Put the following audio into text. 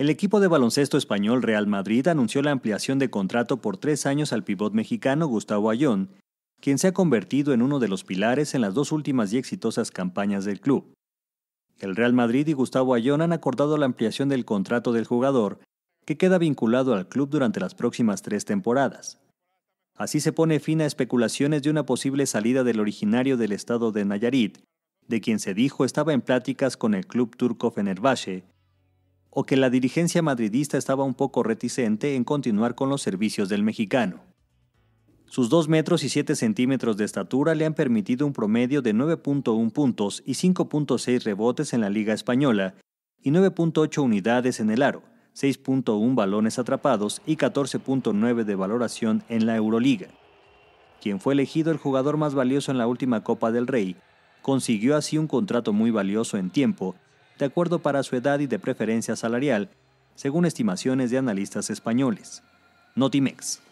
El equipo de baloncesto español Real Madrid anunció la ampliación de contrato por tres años al pivot mexicano Gustavo Ayón, quien se ha convertido en uno de los pilares en las dos últimas y exitosas campañas del club. El Real Madrid y Gustavo Ayón han acordado la ampliación del contrato del jugador, que queda vinculado al club durante las próximas tres temporadas. Así se pone fin a especulaciones de una posible salida del originario del estado de Nayarit, de quien se dijo estaba en pláticas con el club turco Fenerbahce, o que la dirigencia madridista estaba un poco reticente en continuar con los servicios del mexicano. Sus 2 metros y 7 centímetros de estatura le han permitido un promedio de 9.1 puntos y 5.6 rebotes en la Liga Española y 9.8 unidades en el aro, 6.1 balones atrapados y 14.9 de valoración en la Euroliga. Quien fue elegido el jugador más valioso en la última Copa del Rey, consiguió así un contrato muy valioso en tiempo de acuerdo para su edad y de preferencia salarial, según estimaciones de analistas españoles. Notimex.